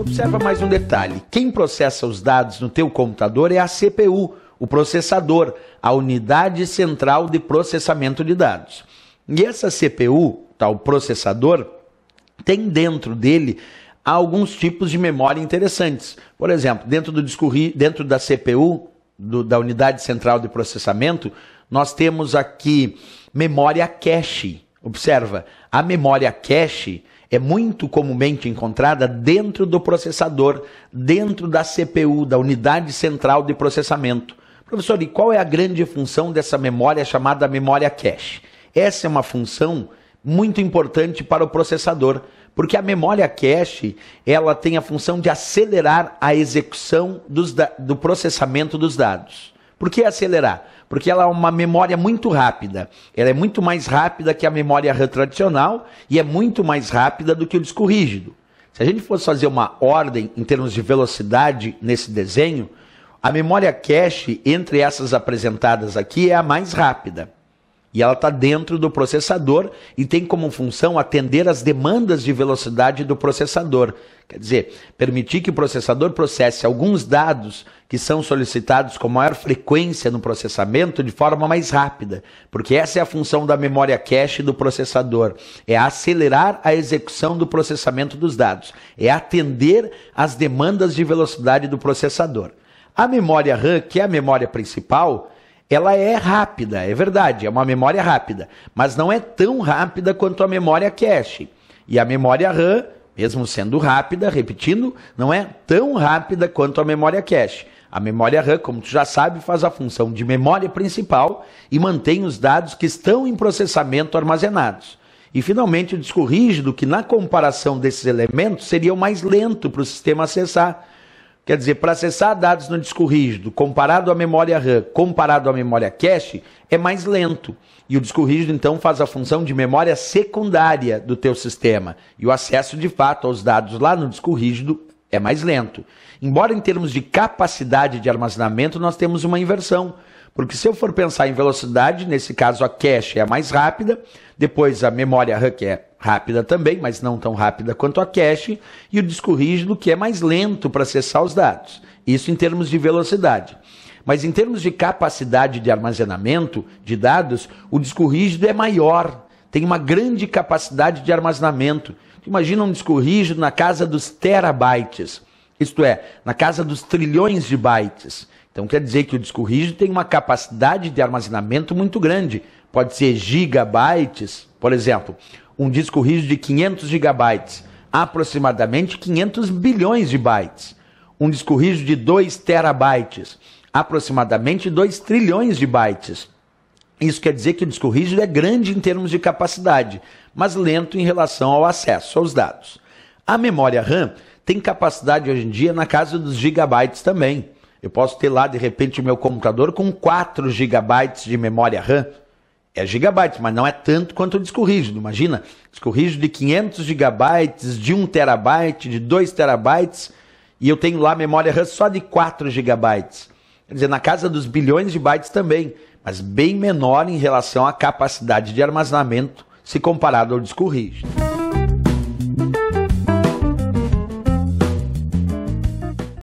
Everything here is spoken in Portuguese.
Observa mais um detalhe. Quem processa os dados no teu computador é a CPU, o processador, a unidade central de processamento de dados. E essa CPU, tal tá, processador, tem dentro dele alguns tipos de memória interessantes. Por exemplo, dentro do disco, dentro da CPU, do, da unidade central de processamento, nós temos aqui memória cache. Observa, a memória cache é muito comumente encontrada dentro do processador, dentro da CPU, da unidade central de processamento. Professor, e qual é a grande função dessa memória chamada memória cache? Essa é uma função muito importante para o processador, porque a memória cache ela tem a função de acelerar a execução dos, do processamento dos dados. Por que acelerar? Porque ela é uma memória muito rápida. Ela é muito mais rápida que a memória RAM tradicional e é muito mais rápida do que o disco rígido. Se a gente fosse fazer uma ordem em termos de velocidade nesse desenho, a memória cache entre essas apresentadas aqui é a mais rápida. E ela está dentro do processador e tem como função atender às demandas de velocidade do processador. Quer dizer, permitir que o processador processe alguns dados que são solicitados com maior frequência no processamento de forma mais rápida, porque essa é a função da memória cache do processador, é acelerar a execução do processamento dos dados, é atender às demandas de velocidade do processador. A memória RAM, que é a memória principal, ela é rápida, é verdade, é uma memória rápida, mas não é tão rápida quanto a memória cache. E a memória RAM, mesmo sendo rápida, repetindo, não é tão rápida quanto a memória cache. A memória RAM, como tu já sabe, faz a função de memória principal e mantém os dados que estão em processamento armazenados. E finalmente o disco rígido, que na comparação desses elementos seria o mais lento para o sistema acessar, Quer dizer, para acessar dados no disco rígido, comparado à memória RAM, comparado à memória cache, é mais lento. E o disco rígido, então, faz a função de memória secundária do teu sistema. E o acesso, de fato, aos dados lá no disco rígido é mais lento. Embora em termos de capacidade de armazenamento, nós temos uma inversão. Porque se eu for pensar em velocidade, nesse caso a cache é a mais rápida, depois a memória RAM, que é rápida também, mas não tão rápida quanto a cache, e o disco rígido, que é mais lento para acessar os dados. Isso em termos de velocidade. Mas em termos de capacidade de armazenamento de dados, o disco rígido é maior, tem uma grande capacidade de armazenamento. Imagina um disco rígido na casa dos terabytes, isto é, na casa dos trilhões de bytes. Então quer dizer que o disco rígido tem uma capacidade de armazenamento muito grande, pode ser gigabytes, por exemplo um disco rígido de 500 gigabytes, aproximadamente 500 bilhões de bytes. Um disco rígido de 2 terabytes, aproximadamente 2 trilhões de bytes. Isso quer dizer que o disco rígido é grande em termos de capacidade, mas lento em relação ao acesso aos dados. A memória RAM tem capacidade hoje em dia na casa dos gigabytes também. Eu posso ter lá, de repente, o meu computador com 4 gigabytes de memória RAM, é gigabytes, mas não é tanto quanto o disco rígido. Imagina, disco rígido de 500 gigabytes, de 1 terabyte, de 2 terabytes, e eu tenho lá memória RAM só de 4 gigabytes. Quer dizer, na casa dos bilhões de bytes também, mas bem menor em relação à capacidade de armazenamento se comparado ao disco rígido.